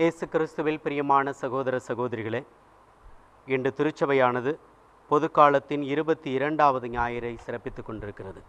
இயேசு கிறிஸ்துவில் பிரியமான சகோதர சகோதரிகளே இன்று திருச்சபையானது பொதுக்காலத்தின் இருபத்தி இரண்டாவது ஞாயிறை சிறப்பித்துக் கொண்டிருக்கிறது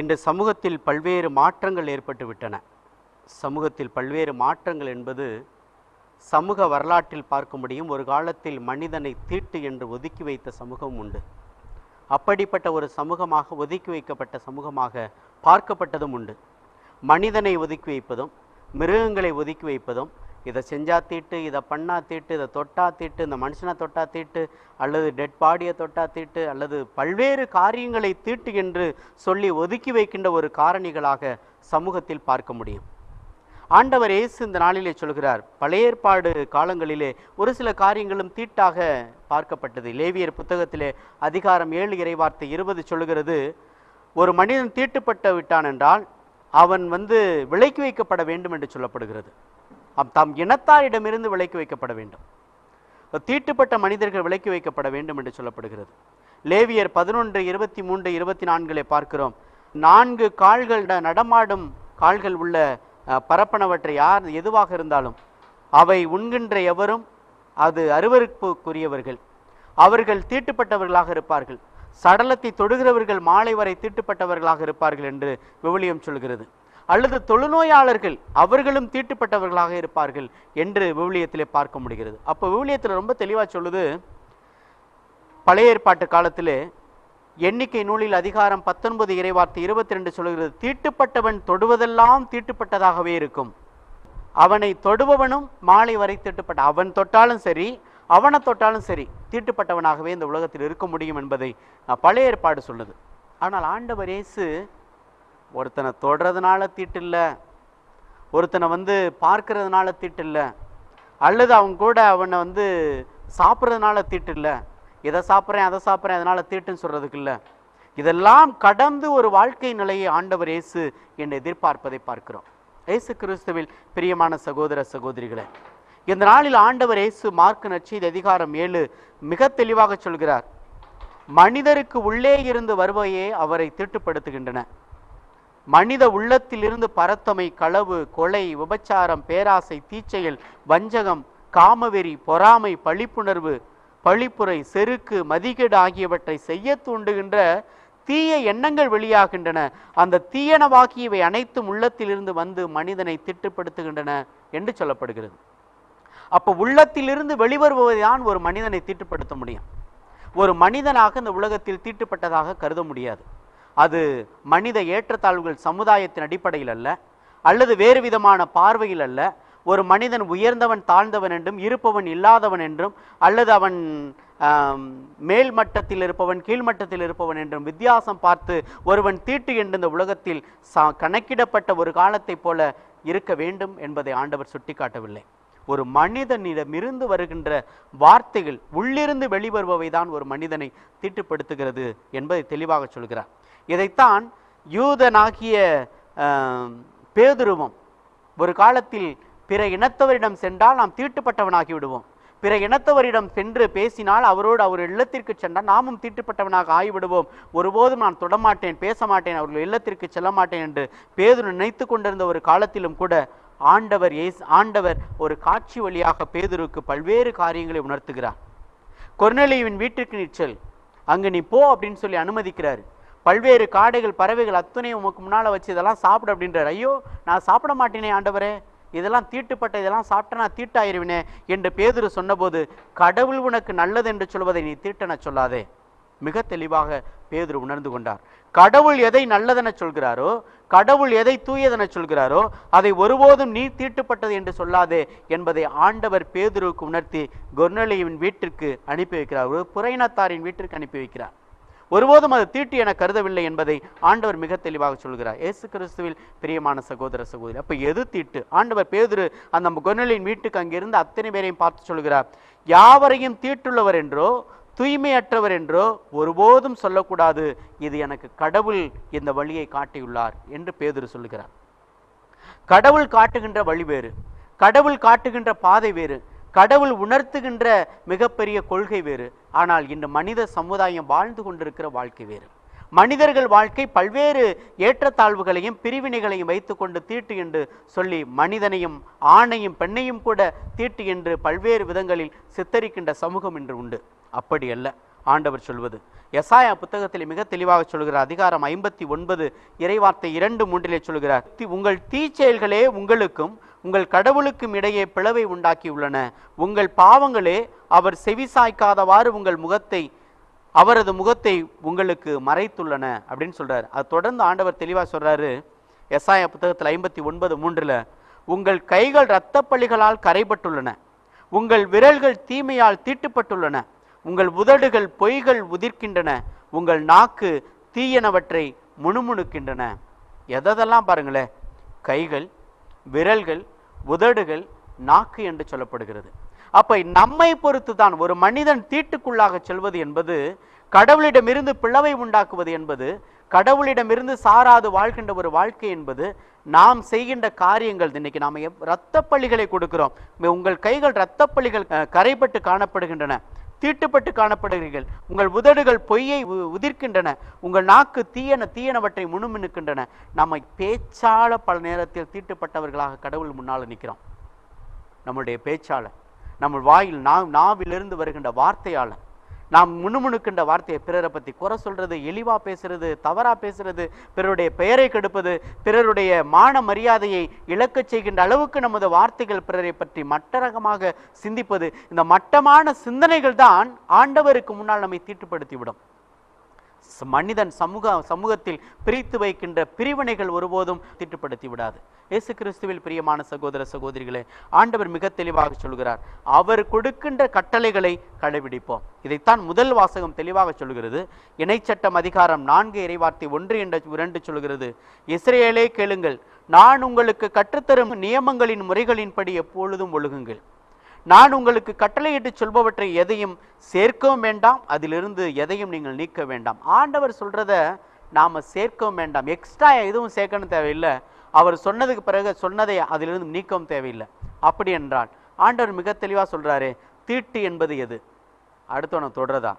இன்று சமூகத்தில் பல்வேறு மாற்றங்கள் ஏற்பட்டுவிட்டன சமூகத்தில் பல்வேறு மாற்றங்கள் என்பது சமூக வரலாற்றில் பார்க்க முடியும் ஒரு காலத்தில் மனிதனை தீட்டு என்று ஒதுக்கி வைத்த சமூகம் உண்டு அப்படிப்பட்ட ஒரு சமூகமாக ஒதுக்கி வைக்கப்பட்ட சமூகமாக பார்க்கப்பட்டதும் உண்டு மனிதனை ஒதுக்கி வைப்பதும் மிருகங்களை ஒதுக்கி வைப்பதும் இதை செஞ்சா தீட்டு இதை பண்ணா தீட்டு இதை தொட்டா தீட்டு இந்த மனுஷனை தொட்டா தீட்டு அல்லது டெட் பாடியை தொட்டா தீட்டு அல்லது பல்வேறு காரியங்களை தீட்டு என்று சொல்லி ஒதுக்கி வைக்கின்ற ஒரு காரணிகளாக சமூகத்தில் பார்க்க முடியும் ஆண்டவர் இயேசு இந்த நாளிலே சொல்கிறார் பழைய ஏற்பாடு காலங்களிலே ஒரு சில காரியங்களும் தீட்டாக பார்க்கப்பட்டது லேவியர் புத்தகத்திலே அதிகாரம் ஏழு இறைவார்த்தை இருபது சொல்கிறது ஒரு மனிதன் தீட்டுப்பட்டு விட்டான் என்றால் அவன் வந்து விலக்கி வைக்கப்பட வேண்டும் என்று சொல்லப்படுகிறது தம் இனத்தாரிடமிருந்து விலக்கி வைக்கப்பட வேண்டும் தீட்டுப்பட்ட மனிதர்கள் விலக்கி வைக்கப்பட வேண்டும் என்று சொல்லப்படுகிறது லேவியர் பதினொன்று இருபத்தி மூன்று இருபத்தி நான்களை பார்க்கிறோம் நான்கு கால்கள் நடமாடும் கால்கள் உள்ள பரப்பனவற்றை யார் எதுவாக இருந்தாலும் அவை உண்கின்ற எவரும் அது அருவருப்புக்குரியவர்கள் அவர்கள் தீட்டுப்பட்டவர்களாக இருப்பார்கள் சடலத்தை தொடுகிறவர்கள் மாலை வரை தீட்டுப்பட்டவர்களாக இருப்பார்கள் என்று விவிலியம் சொல்கிறது அல்லது தொழுநோயாளர்கள் அவர்களும் தீட்டுப்பட்டவர்களாக இருப்பார்கள் என்று விவிலியத்திலே பார்க்க முடிகிறது அப்போ விவிலியத்தில் ரொம்ப தெளிவாக சொல்லுது பழைய ஏற்பாட்டு காலத்தில் எண்ணிக்கை நூலில் அதிகாரம் பத்தொன்பது இறைவார்த்தை இருபத்தி ரெண்டு சொல்கிறது தீட்டுப்பட்டவன் தொடுவதெல்லாம் தீட்டுப்பட்டதாகவே இருக்கும் அவனை தொடுபவனும் மாலை வரை தீட்டுப்பட்ட அவன் தொட்டாலும் சரி அவனை தொட்டாலும் சரி தீட்டுப்பட்டவனாகவே இந்த உலகத்தில் இருக்க முடியும் என்பதை பழைய ஏற்பாடு சொல்லுது ஆனால் ஆண்டவர் ஏசு ஒருத்தனை தொடுறதுனால தீட்டு இல்லை ஒருத்தனை வந்து பார்க்கறதுனால தீட்டு இல்லை அல்லது அவங்க கூட அவனை வந்து சாப்பிட்றதுனால தீட்டு இல்லை இதை சாப்பிட்றேன் அதை சாப்பிட்றேன் அதனால் தீட்டுன்னு சொல்கிறதுக்கு இல்லை இதெல்லாம் கடந்து ஒரு வாழ்க்கை நிலையை ஆண்டவர் ஏசு என்று எதிர்பார்ப்பதை பார்க்கிறோம் இயேசு கிறிஸ்துவில் பிரியமான சகோதர சகோதரிகளை இந்த நாளில் ஆண்டவர் இயேசு மார்க் நற்செய்தி அதிகாரம் ஏழு மிக தெளிவாக சொல்கிறார் மனிதருக்கு உள்ளே இருந்து வருவையே அவரை திட்டுப்படுத்துகின்றன மனித உள்ளத்திலிருந்து பரத்தமை களவு கொலை விபச்சாரம் பேராசை தீச்செயல் வஞ்சகம் காமவெறி பொறாமை பழிப்புணர்வு பழிப்புரை செருக்கு மதிகேடு ஆகியவற்றை செய்ய தூண்டுகின்ற தீய எண்ணங்கள் வெளியாகின்றன அந்த தீயனவாகி அனைத்தும் அனைத்தும் உள்ளத்திலிருந்து வந்து மனிதனை திட்டுப்படுத்துகின்றன என்று சொல்லப்படுகிறது அப்போ உள்ளத்திலிருந்து வெளிவருவதை தான் ஒரு மனிதனை தீட்டுப்படுத்த முடியும் ஒரு மனிதனாக இந்த உலகத்தில் தீட்டுப்பட்டதாக கருத முடியாது அது மனித ஏற்றத்தாழ்வுகள் சமுதாயத்தின் அடிப்படையில் அல்ல அல்லது வேறு விதமான பார்வையில் அல்ல ஒரு மனிதன் உயர்ந்தவன் தாழ்ந்தவன் என்றும் இருப்பவன் இல்லாதவன் என்றும் அல்லது அவன் மேல் மட்டத்தில் இருப்பவன் கீழ்மட்டத்தில் இருப்பவன் என்றும் வித்தியாசம் பார்த்து ஒருவன் தீட்டு என்று இந்த உலகத்தில் கணக்கிடப்பட்ட ஒரு காலத்தைப் போல இருக்க வேண்டும் என்பதை ஆண்டவர் சுட்டிக்காட்டவில்லை ஒரு மனிதனிடமிருந்து வருகின்ற வார்த்தைகள் உள்ளிருந்து வெளிவருபவை தான் ஒரு மனிதனை தீட்டுப்படுத்துகிறது என்பதை தெளிவாக சொல்கிறார் இதைத்தான் யூதனாகிய பேதுருவம் ஒரு காலத்தில் பிற இனத்தவரிடம் சென்றால் நாம் தீட்டுப்பட்டவனாகி விடுவோம் பிற இனத்தவரிடம் சென்று பேசினால் அவரோடு அவர் இல்லத்திற்கு சென்றால் நாமும் தீட்டுப்பட்டவனாக ஆகிவிடுவோம் ஒருபோதும் நான் தொடமாட்டேன் பேச மாட்டேன் அவர்கள் இல்லத்திற்கு செல்ல மாட்டேன் என்று பேதுரு நினைத்து கொண்டிருந்த ஒரு காலத்திலும் கூட ஆண்டவர் ஏஸ் ஆண்டவர் ஒரு காட்சி வழியாக பேதருக்கு பல்வேறு காரியங்களை உணர்த்துகிறார் கொர்னலியுவின் வீட்டிற்கு நீச்சல் அங்கே நீ போ அப்படின்னு சொல்லி அனுமதிக்கிறார் பல்வேறு காடைகள் பறவைகள் அத்தனை உமக்கு முன்னால் வச்சு இதெல்லாம் சாப்பிடு அப்படின்றார் ஐயோ நான் சாப்பிட மாட்டேனே ஆண்டவரே இதெல்லாம் தீட்டுப்பட்ட இதெல்லாம் சாப்பிட்டா நான் தீட்டாயிருவினே என்று பேதுரு சொன்னபோது கடவுள் உனக்கு நல்லது என்று சொல்வதை நீ தீட்டன சொல்லாதே மிக தெளிவாக பேதுரு உணர்ந்து கொண்டார் கடவுள் எதை நல்லதென சொல்கிறாரோ கடவுள் எதை தூயதென சொல்கிறாரோ அதை ஒருபோதும் நீ தீட்டுப்பட்டது என்று சொல்லாதே என்பதை ஆண்டவர் பேதுருவுக்கு உணர்த்தி கொர்ணலியின் வீட்டிற்கு அனுப்பி வைக்கிறார் ஒரு புறையினத்தாரின் வீட்டிற்கு அனுப்பி வைக்கிறார் ஒருபோதும் அது தீட்டு என கருதவில்லை என்பதை ஆண்டவர் மிக தெளிவாக சொல்கிறார் இயேசு கிறிஸ்துவில் பிரியமான சகோதர சகோதரி அப்போ எது தீட்டு ஆண்டவர் பேதுரு அந்த கொர்ணலியின் வீட்டுக்கு அங்கிருந்து அத்தனை பேரையும் பார்த்து சொல்கிறார் யாவரையும் தீட்டுள்ளவர் என்றோ தூய்மையற்றவர் என்றோ ஒருபோதும் சொல்லக்கூடாது இது எனக்கு கடவுள் இந்த வழியை காட்டியுள்ளார் என்று பேதுரு சொல்லுகிறார் கடவுள் காட்டுகின்ற வழி வேறு கடவுள் காட்டுகின்ற பாதை வேறு கடவுள் உணர்த்துகின்ற மிகப்பெரிய கொள்கை வேறு ஆனால் இன்று மனித சமுதாயம் வாழ்ந்து கொண்டிருக்கிற வாழ்க்கை வேறு மனிதர்கள் வாழ்க்கை பல்வேறு ஏற்றத்தாழ்வுகளையும் பிரிவினைகளையும் வைத்துக்கொண்டு தீட்டு என்று சொல்லி மனிதனையும் ஆணையும் பெண்ணையும் கூட தீட்டு என்று பல்வேறு விதங்களில் சித்தரிக்கின்ற சமூகம் இன்று உண்டு அப்படி அல்ல ஆண்டவர் சொல்வது எசாயா புத்தகத்தில் மிக தெளிவாக சொல்கிறார் அதிகாரம் ஐம்பத்தி ஒன்பது இறைவார்த்தை இரண்டு மூன்றிலே சொல்கிறார் உங்கள் தீச்செயல்களே உங்களுக்கும் உங்கள் கடவுளுக்கும் இடையே பிளவை உண்டாக்கியுள்ளன உங்கள் பாவங்களே அவர் செவிசாய்க்காதவாறு உங்கள் முகத்தை அவரது முகத்தை உங்களுக்கு மறைத்துள்ளன அப்படின்னு சொல்றாரு அது தொடர்ந்து ஆண்டவர் தெளிவாக சொல்றாரு எஸ்ஆய புத்தகத்தில் ஐம்பத்தி ஒன்பது மூன்றில் உங்கள் கைகள் இரத்தப்பள்ளிகளால் பள்ளிகளால் கரைபட்டுள்ளன உங்கள் விரல்கள் தீமையால் தீட்டுப்பட்டுள்ளன உங்கள் உதடுகள் பொய்கள் உதிர்க்கின்றன உங்கள் நாக்கு தீயனவற்றை முணுமுணுக்கின்றன எதெல்லாம் பாருங்களேன் கைகள் விரல்கள் உதடுகள் நாக்கு என்று சொல்லப்படுகிறது அப்ப நம்மை பொறுத்து தான் ஒரு மனிதன் தீட்டுக்குள்ளாக செல்வது என்பது கடவுளிடமிருந்து பிளவை உண்டாக்குவது என்பது கடவுளிடமிருந்து சாராது வாழ்கின்ற ஒரு வாழ்க்கை என்பது நாம் செய்கின்ற காரியங்கள் இன்னைக்கு நாம் இரத்த பள்ளிகளை கொடுக்கிறோம் உங்கள் கைகள் இரத்த பள்ளிகள் கரைப்பட்டு காணப்படுகின்றன தீட்டுப்பட்டு காணப்படுகிறீர்கள் உங்கள் உதடுகள் பொய்யை உதிர்க்கின்றன உங்கள் நாக்கு தீயன தீயனவற்றை முணுமினுக்கின்றன நம்மை பேச்சால பல நேரத்தில் தீட்டுப்பட்டவர்களாக கடவுள் முன்னால் நிற்கிறோம் நம்முடைய பேச்சால நம்ம வாயில் நா நாவிலிருந்து வருகின்ற வார்த்தையால் நாம் முணுமுணுக்கின்ற வார்த்தையை பிறரை பற்றி குறை சொல்கிறது எளிவாக பேசுறது தவறாக பேசுறது பிறருடைய பெயரை கெடுப்பது பிறருடைய மான மரியாதையை இழக்கச் செய்கின்ற அளவுக்கு நமது வார்த்தைகள் பிறரை பற்றி மட்டரகமாக சிந்திப்பது இந்த மட்டமான சிந்தனைகள் தான் ஆண்டவருக்கு முன்னால் நம்மை தீட்டுப்படுத்திவிடும் மனிதன் சமூக சமூகத்தில் பிரித்து வைக்கின்ற பிரிவினைகள் ஒருபோதும் திட்டுப்படுத்தி விடாது இயேசு கிறிஸ்துவில் பிரியமான சகோதர சகோதரிகளே ஆண்டவர் மிக தெளிவாக சொல்கிறார் அவர் கொடுக்கின்ற கட்டளைகளை கடைபிடிப்போம் இதைத்தான் முதல் வாசகம் தெளிவாக சொல்கிறது இணைச்சட்டம் அதிகாரம் நான்கு இறைவார்த்தை ஒன்று என்ற இரண்டு சொல்கிறது இஸ்ரேலே கேளுங்கள் நான் உங்களுக்கு கற்றுத்தரும் நியமங்களின் முறைகளின்படி எப்பொழுதும் ஒழுகுங்கள் நான் உங்களுக்கு கட்டளையிட்டு சொல்பவற்றை எதையும் சேர்க்கவும் வேண்டாம் அதிலிருந்து எதையும் நீங்கள் நீக்க வேண்டாம் ஆண்டவர் சொல்கிறத நாம் சேர்க்கவும் வேண்டாம் எக்ஸ்ட்ரா எதுவும் சேர்க்கணும் தேவையில்லை அவர் சொன்னதுக்கு பிறகு சொன்னதை அதிலிருந்து நீக்கவும் தேவையில்லை அப்படி என்றால் ஆண்டவர் மிக தெளிவாக சொல்கிறாரு தீட்டு என்பது எது அடுத்தவனை தொடரதா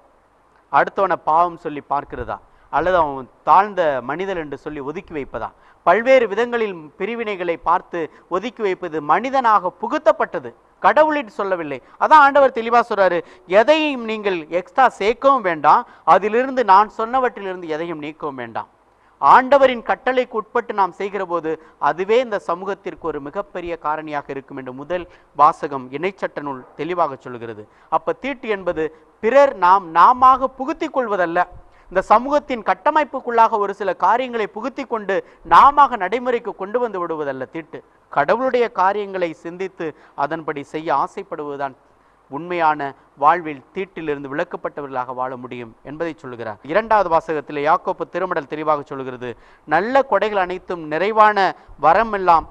அடுத்தவனை பாவம் சொல்லி பார்க்கிறதா அல்லது அவன் தாழ்ந்த மனிதன் என்று சொல்லி ஒதுக்கி வைப்பதா பல்வேறு விதங்களில் பிரிவினைகளை பார்த்து ஒதுக்கி வைப்பது மனிதனாக புகுத்தப்பட்டது கடவுளிட்டு சொல்லவில்லை அதான் ஆண்டவர் தெளிவாக சொல்றாரு எதையும் நீங்கள் எக்ஸ்ட்ரா சேர்க்கவும் வேண்டாம் அதிலிருந்து நான் சொன்னவற்றிலிருந்து எதையும் நீக்கவும் வேண்டாம் ஆண்டவரின் கட்டளைக்கு உட்பட்டு நாம் செய்கிற போது அதுவே இந்த சமூகத்திற்கு ஒரு மிகப்பெரிய காரணியாக இருக்கும் என்று முதல் வாசகம் இணைச்சட்ட நூல் தெளிவாக சொல்கிறது அப்ப தீட்டு என்பது பிறர் நாம் நாம புகுத்தி கொள்வதல்ல இந்த சமூகத்தின் கட்டமைப்புக்குள்ளாக ஒரு சில காரியங்களை புகுத்தி கொண்டு நாம நடைமுறைக்கு கொண்டு வந்து விடுவதல்ல தீட்டு கடவுளுடைய காரியங்களை சிந்தித்து அதன்படி செய்ய ஆசைப்படுவதுதான் உண்மையான வாழ்வில் தீட்டிலிருந்து விளக்கப்பட்டவர்களாக வாழ முடியும் என்பதை சொல்கிறார் இரண்டாவது வாசகத்தில் யாக்கோப்பு திருமடல் தெளிவாக சொல்கிறது நல்ல கொடைகள் அனைத்தும் நிறைவான வரம் எல்லாம்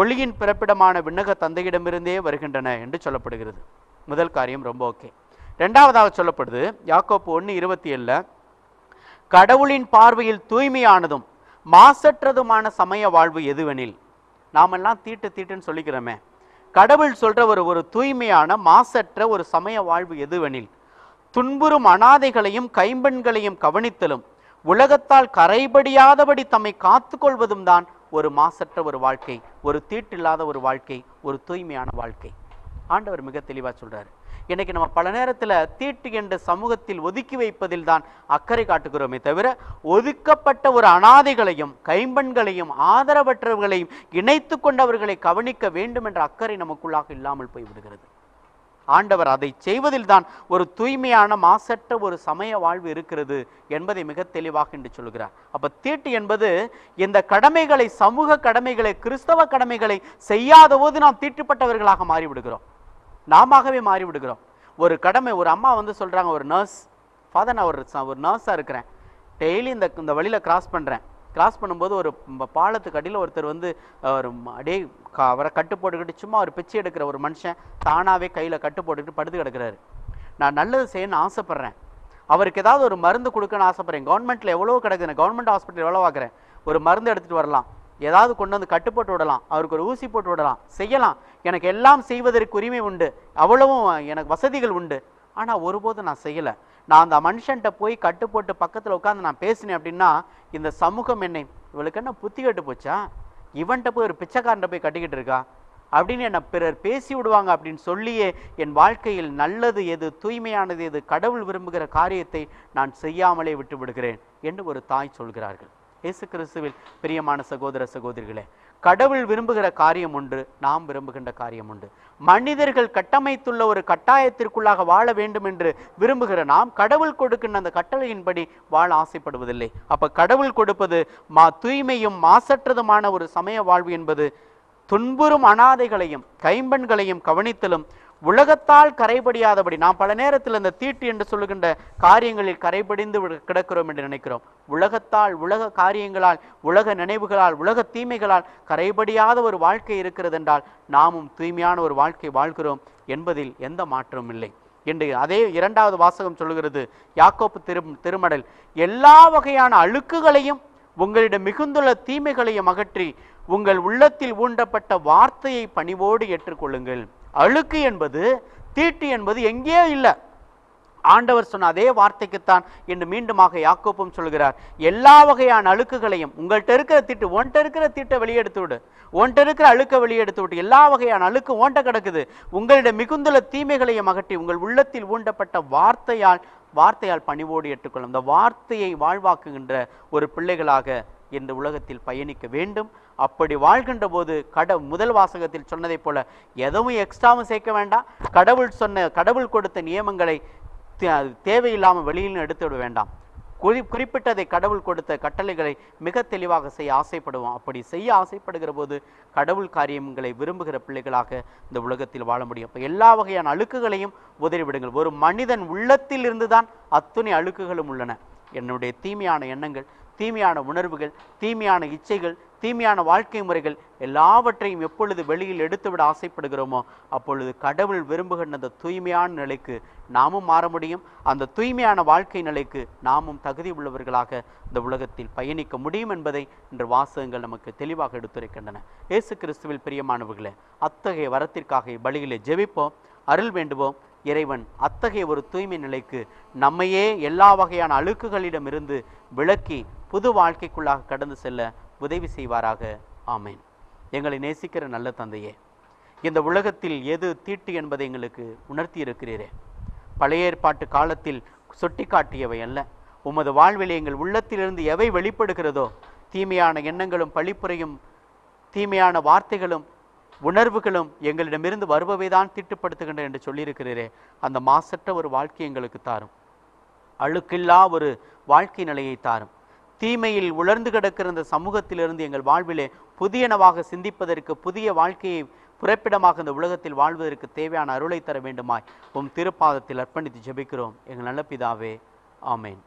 ஒளியின் பிறப்பிடமான விண்ணக தந்தையிடமிருந்தே வருகின்றன என்று சொல்லப்படுகிறது முதல் காரியம் ரொம்ப ஓகே ரெண்டாவதாக சொல்லப்படுது யாக்கோப்பு ஒன்று இருபத்தி ஏழில் கடவுளின் பார்வையில் தூய்மையானதும் மாசற்றதுமான சமய வாழ்வு எதுவெனில் நாமெல்லாம் தீட்டு தீட்டுன்னு சொல்லிக்கிறோமே கடவுள் சொல்கிற ஒரு ஒரு தூய்மையான மாசற்ற ஒரு சமய வாழ்வு எதுவெனில் துன்புறும் அனாதைகளையும் கைம்பெண்களையும் கவனித்தலும் உலகத்தால் கரைபடியாதபடி தம்மை காத்துக்கொள்வதும் தான் ஒரு மாசற்ற ஒரு வாழ்க்கை ஒரு தீட்டில்லாத ஒரு வாழ்க்கை ஒரு தூய்மையான வாழ்க்கை ஆண்டவர் மிக தெளிவாக சொல்கிறாரு இன்னைக்கு நம்ம பல நேரத்தில் தீட்டு என்ற சமூகத்தில் ஒதுக்கி வைப்பதில் தான் அக்கறை காட்டுகிறோமே தவிர ஒதுக்கப்பட்ட ஒரு அனாதைகளையும் கைம்பெண்களையும் ஆதரவற்றவர்களையும் இணைத்து கொண்டவர்களை கவனிக்க வேண்டும் என்ற அக்கறை நமக்குள்ளாக இல்லாமல் போய்விடுகிறது ஆண்டவர் அதை செய்வதில் தான் ஒரு தூய்மையான மாசற்ற ஒரு சமய வாழ்வு இருக்கிறது என்பதை மிக தெளிவாக என்று சொல்கிறார் அப்ப தீட்டு என்பது இந்த கடமைகளை சமூக கடமைகளை கிறிஸ்தவ கடமைகளை செய்யாத போது நாம் தீட்டுப்பட்டவர்களாக மாறிவிடுகிறோம் நாமவே விடுகிறோம் ஒரு கடமை ஒரு அம்மா வந்து சொல்கிறாங்க ஒரு நர்ஸ் ஃபாதர் நான் ஒரு ஒரு நர்ஸாக இருக்கிறேன் டெய்லி இந்த இந்த வழியில் கிராஸ் பண்ணுறேன் கிராஸ் பண்ணும்போது ஒரு பாலத்துக்கு அடியில் ஒருத்தர் வந்து ஒரு அடே அவரை கட்டு போட்டுக்கிட்டு சும்மா ஒரு பிச்சை எடுக்கிற ஒரு மனுஷன் தானாகவே கையில் கட்டு போட்டுக்கிட்டு படுத்து கிடக்கிறாரு நான் நல்லது செய்யணும்னு ஆசைப்பட்றேன் அவருக்கு ஏதாவது ஒரு மருந்து கொடுக்கணும்னு ஆசைப்பட்றேன் கவர்மெண்ட்டில் எவ்வளோ கிடக்குது கவர்மெண்ட் ஹாஸ்பிட்டல் எவ்வளோ ஆக்குறேன் ஒரு மருந்து எடுத்துகிட்டு வரலாம் ஏதாவது கொண்டு வந்து கட்டுப்போட்டு விடலாம் அவருக்கு ஒரு ஊசி போட்டு விடலாம் செய்யலாம் எனக்கு எல்லாம் செய்வதற்கு உரிமை உண்டு அவ்வளவும் எனக்கு வசதிகள் உண்டு ஆனால் ஒருபோதும் நான் செய்யலை நான் அந்த மனுஷன்கிட்ட போய் கட்டுப்போட்டு பக்கத்தில் உட்காந்து நான் பேசினேன் அப்படின்னா இந்த சமூகம் என்னை இவளுக்கு என்ன புத்தி கட்டு போச்சா இவன்கிட்ட போய் ஒரு பிச்சைக்காரன்ட்ட போய் கட்டிக்கிட்டு இருக்கா அப்படின்னு என்னை பிறர் பேசி விடுவாங்க அப்படின்னு சொல்லியே என் வாழ்க்கையில் நல்லது எது தூய்மையானது எது கடவுள் விரும்புகிற காரியத்தை நான் செய்யாமலே விட்டு விடுகிறேன் என்று ஒரு தாய் சொல்கிறார்கள் இயேசு கிறிஸ்துவில் பிரியமான சகோதர சகோதரிகளே கடவுள் விரும்புகிற காரியம் உண்டு நாம் விரும்புகின்ற காரியம் உண்டு மனிதர்கள் கட்டமைத்துள்ள ஒரு கட்டாயத்திற்குள்ளாக வாழ வேண்டும் என்று விரும்புகிற நாம் கடவுள் கொடுக்கின்ற அந்த கட்டளையின்படி வாழ ஆசைப்படுவதில்லை அப்ப கடவுள் கொடுப்பது மா தூய்மையும் மாசற்றதுமான ஒரு சமய வாழ்வு என்பது துன்புறும் அனாதைகளையும் கைம்பெண்களையும் கவனித்தலும் உலகத்தால் கரைபடியாதபடி நாம் பல நேரத்தில் இந்த தீட்டு என்று சொல்லுகின்ற காரியங்களில் கரைபடிந்து கிடக்கிறோம் என்று நினைக்கிறோம் உலகத்தால் உலக காரியங்களால் உலக நினைவுகளால் உலக தீமைகளால் கரைபடியாத ஒரு வாழ்க்கை இருக்கிறது என்றால் நாமும் தூய்மையான ஒரு வாழ்க்கை வாழ்கிறோம் என்பதில் எந்த மாற்றமும் இல்லை என்று அதே இரண்டாவது வாசகம் சொல்லுகிறது யாக்கோப்பு திரு திருமடல் எல்லா வகையான அழுக்குகளையும் உங்களிடம் மிகுந்துள்ள தீமைகளையும் அகற்றி உங்கள் உள்ளத்தில் ஊண்டப்பட்ட வார்த்தையை பணிவோடு ஏற்றுக்கொள்ளுங்கள் அழுக்கு என்பது தீட்டு என்பது எங்கேயோ இல்லை ஆண்டவர் சொன்ன அதே வார்த்தைக்குத்தான் என்று மீண்டுமாக யாக்கோப்பும் சொல்கிறார் எல்லா வகையான அழுக்குகளையும் உங்கள்கிட்ட இருக்கிற திட்டு ஒன்ட்ட இருக்கிற திட்டை வெளியெடுத்து விடு ஒன்ட்ட இருக்கிற அழுக்க வெளியெடுத்து விட்டு எல்லா வகையான அழுக்கு ஓண்ட கிடக்குது உங்களிடம் மிகுந்துள்ள தீமைகளையும் அகற்றி உங்கள் உள்ளத்தில் ஊண்டப்பட்ட வார்த்தையால் வார்த்தையால் பணிவோடு ஏற்றுக்கொள்ளும் இந்த வார்த்தையை வாழ்வாக்குகின்ற ஒரு பிள்ளைகளாக இந்த உலகத்தில் பயணிக்க வேண்டும் அப்படி வாழ்கின்ற போது கட முதல் வாசகத்தில் சொன்னதைப் போல எதுவும் எக்ஸ்ட்ராவும் சேர்க்க வேண்டாம் கடவுள் சொன்ன கடவுள் கொடுத்த நியமங்களை தேவையில்லாமல் வெளியில் எடுத்து விட வேண்டாம் குறி குறிப்பிட்டதை கடவுள் கொடுத்த கட்டளைகளை மிக தெளிவாக செய்ய ஆசைப்படுவோம் அப்படி செய்ய ஆசைப்படுகிற போது கடவுள் காரியங்களை விரும்புகிற பிள்ளைகளாக இந்த உலகத்தில் வாழ முடியும் அப்போ எல்லா வகையான அழுக்குகளையும் உதறிவிடுங்கள் ஒரு மனிதன் உள்ளத்தில் இருந்து தான் அத்துணை அழுக்குகளும் உள்ளன என்னுடைய தீமையான எண்ணங்கள் தீமையான உணர்வுகள் தீமையான இச்சைகள் தீமையான வாழ்க்கை முறைகள் எல்லாவற்றையும் எப்பொழுது வெளியில் எடுத்துவிட ஆசைப்படுகிறோமோ அப்பொழுது கடவுள் விரும்புகின்ற அந்த தூய்மையான நிலைக்கு நாமும் மாற முடியும் அந்த தூய்மையான வாழ்க்கை நிலைக்கு நாமும் தகுதி உள்ளவர்களாக இந்த உலகத்தில் பயணிக்க முடியும் என்பதை இன்று வாசகங்கள் நமக்கு தெளிவாக எடுத்துரைக்கின்றன ஏசு கிறிஸ்துவில் பிரியமானவர்களே அத்தகைய வரத்திற்காக பலிகளை ஜெபிப்போம் அருள் வேண்டுவோம் இறைவன் அத்தகைய ஒரு தூய்மை நிலைக்கு நம்மையே எல்லா வகையான அழுக்குகளிடமிருந்து விளக்கி புது வாழ்க்கைக்குள்ளாக கடந்து செல்ல உதவி செய்வாராக ஆமேன் எங்களை நேசிக்கிற நல்ல தந்தையே இந்த உலகத்தில் எது தீட்டு என்பதை எங்களுக்கு உணர்த்தி இருக்கிறீரே பழைய ஏற்பாட்டு காலத்தில் சுட்டி காட்டியவை அல்ல உமது வாழ்விலே எங்கள் உள்ளத்திலிருந்து எவை வெளிப்படுகிறதோ தீமையான எண்ணங்களும் பழிப்புறையும் தீமையான வார்த்தைகளும் உணர்வுகளும் எங்களிடமிருந்து வருபவை தான் திட்டுப்படுத்துகின்றன என்று சொல்லியிருக்கிறீரே அந்த மாசற்ற ஒரு வாழ்க்கை எங்களுக்கு தாரும் அழுக்கில்லா ஒரு வாழ்க்கை நிலையை தாரும் தீமையில் உலர்ந்து கிடக்கிற இந்த சமூகத்திலிருந்து எங்கள் வாழ்விலே புதியனவாக சிந்திப்பதற்கு புதிய வாழ்க்கையை புறப்பிடமாக இந்த உலகத்தில் வாழ்வதற்கு தேவையான அருளை தர வேண்டுமாய் உம் திருப்பாதத்தில் அர்ப்பணித்து ஜெபிக்கிறோம் எங்கள் நல்ல பிதாவே ஆமேன்